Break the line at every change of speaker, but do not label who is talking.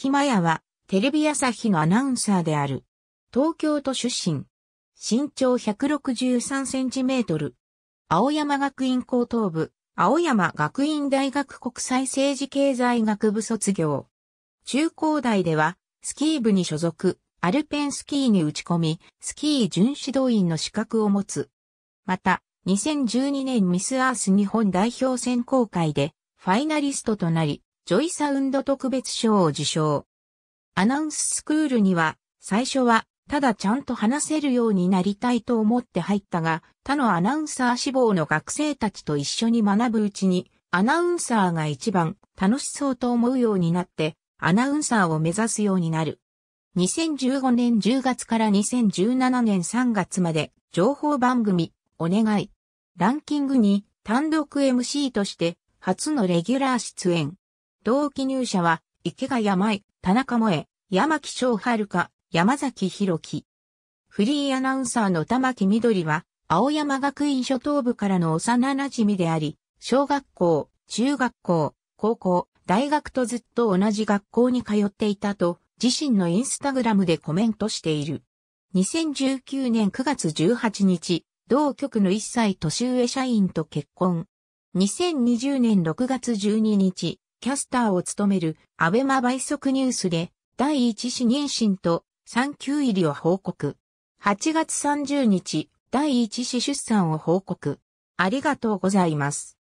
木マヤは、テレビ朝日のアナウンサーである。東京都出身。身長163センチメートル。青山学院高等部、青山学院大学国際政治経済学部卒業。中高大では、スキー部に所属、アルペンスキーに打ち込み、スキー準指導員の資格を持つ。また、2012年ミスアース日本代表選考会で、ファイナリストとなり、ジョイサウンド特別賞を受賞。アナウンススクールには、最初は、ただちゃんと話せるようになりたいと思って入ったが、他のアナウンサー志望の学生たちと一緒に学ぶうちに、アナウンサーが一番楽しそうと思うようになって、アナウンサーを目指すようになる。2015年10月から2017年3月まで、情報番組、お願い。ランキングに単独 MC として、初のレギュラー出演。同期入社は、池谷舞、田中萌、え、山木翔遥、山崎弘樹。フリーアナウンサーの玉木緑は、青山学院初等部からの幼馴染であり、小学校、中学校、高校、大学とずっと同じ学校に通っていたと、自身のインスタグラムでコメントしている。2019年9月18日、同局の1歳年上社員と結婚。2020年6月12日、キャスターを務めるアベマ倍速ニュースで第一子妊娠と産休入りを報告。8月30日、第一子出産を報告。ありがとうございます。